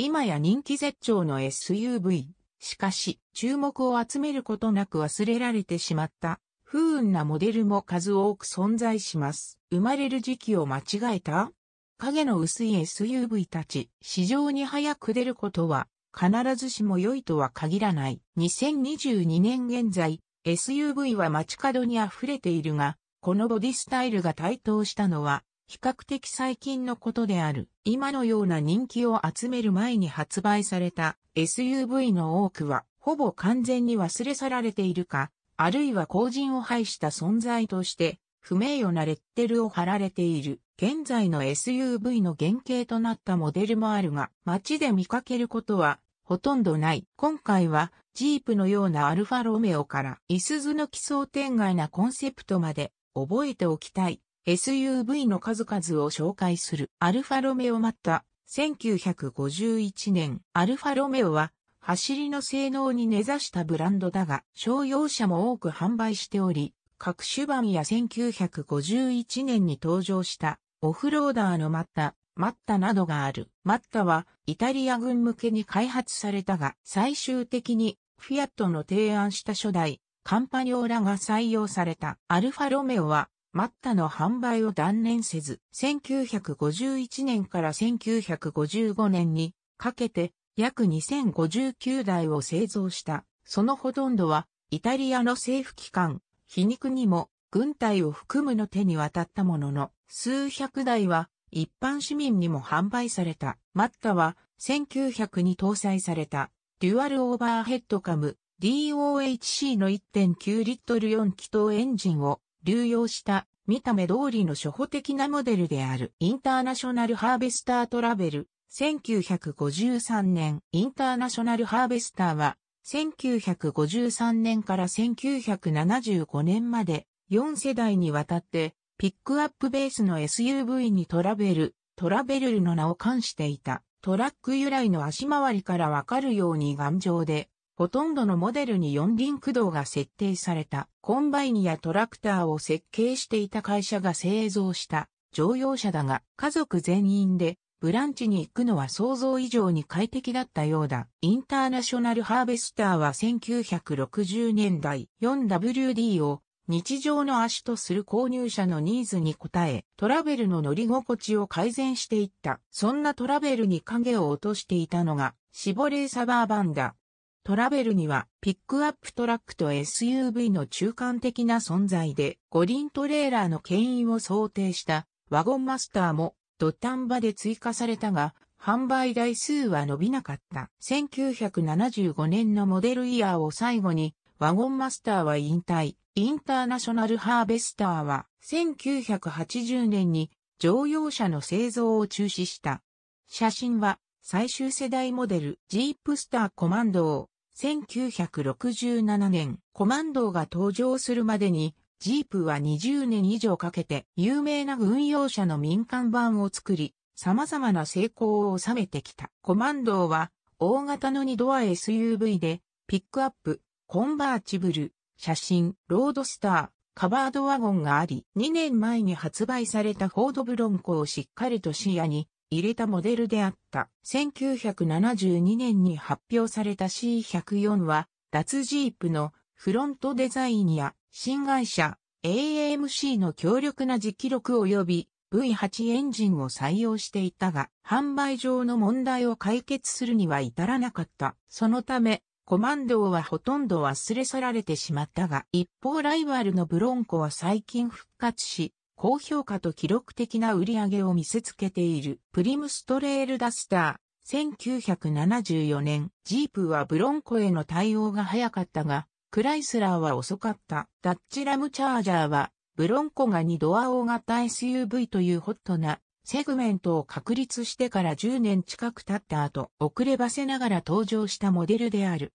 今や人気絶頂の SUV。しかし、注目を集めることなく忘れられてしまった、不運なモデルも数多く存在します。生まれる時期を間違えた影の薄い SUV たち、市場に早く出ることは、必ずしも良いとは限らない。2022年現在、SUV は街角に溢れているが、このボディスタイルが台頭したのは、比較的最近のことである。今のような人気を集める前に発売された SUV の多くは、ほぼ完全に忘れ去られているか、あるいは後人を排した存在として、不名誉なレッテルを貼られている。現在の SUV の原型となったモデルもあるが、街で見かけることはほとんどない。今回は、ジープのようなアルファロメオから、イスズの奇想天外なコンセプトまで覚えておきたい。SUV の数々を紹介するアルファロメオマッタ。1951年、アルファロメオは走りの性能に根ざしたブランドだが、商用車も多く販売しており、各種版や1951年に登場したオフローダーのマッタ、マッタなどがある。マッタはイタリア軍向けに開発されたが、最終的にフィアットの提案した初代カンパニョーラが採用された。アルファロメオはマッタの販売を断念せず、1951年から1955年にかけて約2059台を製造した。そのほとんどはイタリアの政府機関、皮肉にも軍隊を含むの手に渡ったものの、数百台は一般市民にも販売された。マッタは1900に搭載されたデュアルオーバーヘッドカム DOHC の1.9リットル4気筒エンジンを流用した見た目通りの初歩的なモデルであるインターナショナルハーベスタートラベル。1953年インターナショナルハーベスターは1953年から1975年まで4世代にわたってピックアップベースの SUV にトラベル、トラベルルの名を冠していた。トラック由来の足回りからわかるように頑丈でほとんどのモデルに四輪駆動が設定されたコンバインやトラクターを設計していた会社が製造した乗用車だが家族全員でブランチに行くのは想像以上に快適だったようだ。インターナショナルハーベスターは1960年代 4WD を日常の足とする購入者のニーズに応え、トラベルの乗り心地を改善していった。そんなトラベルに影を落としていたのが、シボレーサバーバンだ。トラベルにはピックアップトラックと SUV の中間的な存在で五輪トレーラーの牽引を想定したワゴンマスターも土壇場で追加されたが販売台数は伸びなかった。1975年のモデルイヤーを最後にワゴンマスターは引退。インターナショナルハーベスターは1980年に乗用車の製造を中止した。写真は最終世代モデルジープスターコマンドを1967年、コマンドーが登場するまでに、ジープは20年以上かけて有名な軍用車の民間版を作り、様々な成功を収めてきた。コマンドーは、大型の2ドア SUV で、ピックアップ、コンバーチブル、写真、ロードスター、カバードワゴンがあり、2年前に発売されたフォードブロンコをしっかりと視野に入れたモデルであった。1972年に発表された C104 は、脱ジープのフロントデザインや新会社 a m c の強力な実力及び V8 エンジンを採用していたが、販売上の問題を解決するには至らなかった。そのため、コマンドはほとんど忘れ去られてしまったが、一方ライバルのブロンコは最近復活し、高評価と記録的な売り上げを見せつけているプリムストレールダスター。1974年、ジープはブロンコへの対応が早かったが、クライスラーは遅かった。ダッチラムチャージャーは、ブロンコが2ドア大型 SUV というホットなセグメントを確立してから10年近く経った後、遅ればせながら登場したモデルである。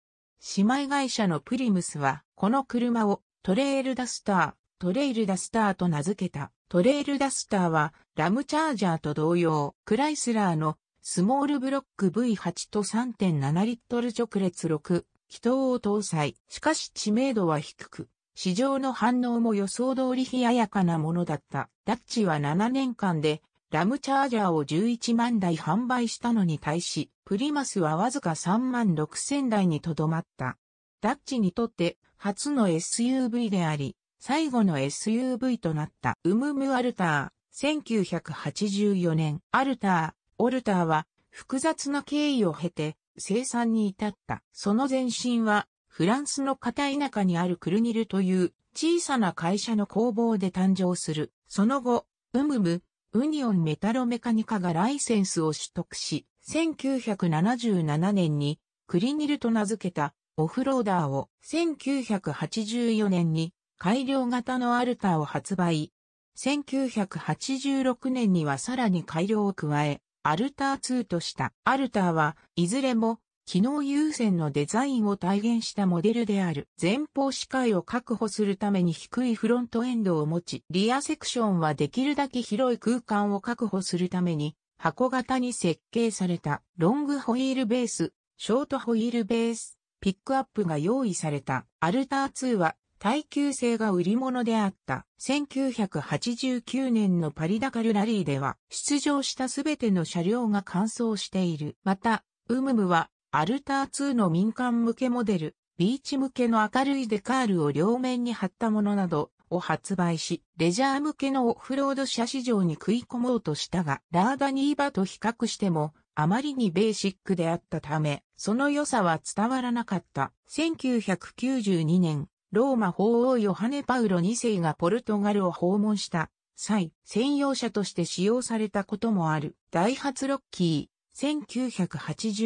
姉妹会社のプリムスは、この車をトレールダスター。トレイルダスターと名付けた。トレイルダスターはラムチャージャーと同様、クライスラーのスモールブロック V8 と3.7リットル直列6、気筒を搭載。しかし知名度は低く、市場の反応も予想通り冷ややかなものだった。ダッチは7年間でラムチャージャーを11万台販売したのに対し、プリマスはわずか3万6千台にとどまった。ダッチにとって初の SUV であり、最後の SUV となったウムムアルター。1984年、アルター、オルターは複雑な経緯を経て生産に至った。その前身はフランスの片田舎にあるクルニルという小さな会社の工房で誕生する。その後、ウムム、ウニオンメタロメカニカがライセンスを取得し、1977年にクリニルと名付けたオフローダーを1984年に改良型のアルタを発売。1986年にはさらに改良を加え、アルター2とした。アルターはいずれも機能優先のデザインを体現したモデルである。前方視界を確保するために低いフロントエンドを持ち、リアセクションはできるだけ広い空間を確保するために、箱型に設計されたロングホイールベース、ショートホイールベース、ピックアップが用意された。アルター2は耐久性が売り物であった1989年のパリダカルラリーでは出場したすべての車両が完走している。また、ウムムはアルター2の民間向けモデル、ビーチ向けの明るいデカールを両面に貼ったものなどを発売し、レジャー向けのオフロード車市場に食い込もうとしたが、ラーダニーバと比較しても、あまりにベーシックであったため、その良さは伝わらなかった。1992年、ローマ法王ヨハネ・パウロ2世がポルトガルを訪問した際、専用車として使用されたこともある、ダイハツロッキー、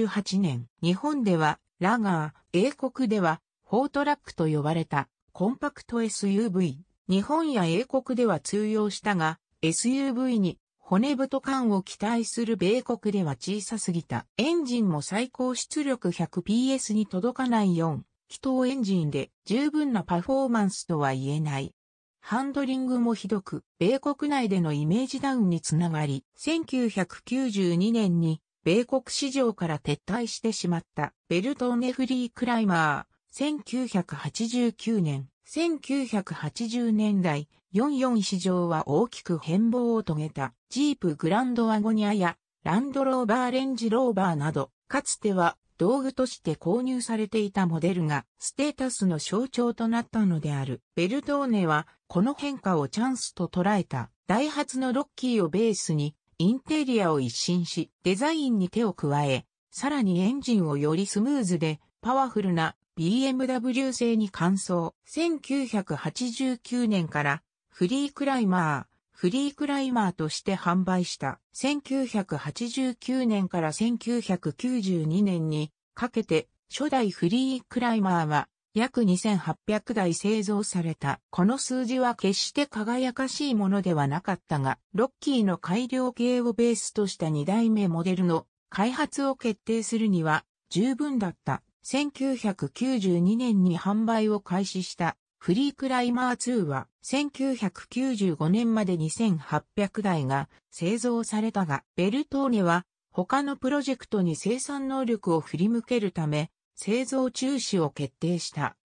1988年、日本では、ラガー、英国では、フォートラックと呼ばれた、コンパクト SUV。日本や英国では通用したが、SUV に骨太感を期待する米国では小さすぎた。エンジンも最高出力 100PS に届かない4気筒エンジンで十分なパフォーマンスとは言えない。ハンドリングもひどく、米国内でのイメージダウンにつながり、1992年に米国市場から撤退してしまったベルトーネフリークライマー。1989年、1980年代、44市場は大きく変貌を遂げた、ジープグランドワゴニアやランドローバーレンジローバーなど、かつては道具として購入されていたモデルがステータスの象徴となったのである。ベルトーネはこの変化をチャンスと捉えたダイハツのロッキーをベースにインテリアを一新しデザインに手を加え、さらにエンジンをよりスムーズでパワフルな BMW 製に換装。1989年からフリークライマー、フリークライマーとして販売した。1989年から1992年にかけて初代フリークライマーは約2800台製造された。この数字は決して輝かしいものではなかったが、ロッキーの改良系をベースとした2代目モデルの開発を決定するには十分だった。1992年に販売を開始したフリークライマー2は1995年まで2800台が製造されたが、ベルトーネは他のプロジェクトに生産能力を振り向けるため、製造中止を決定した。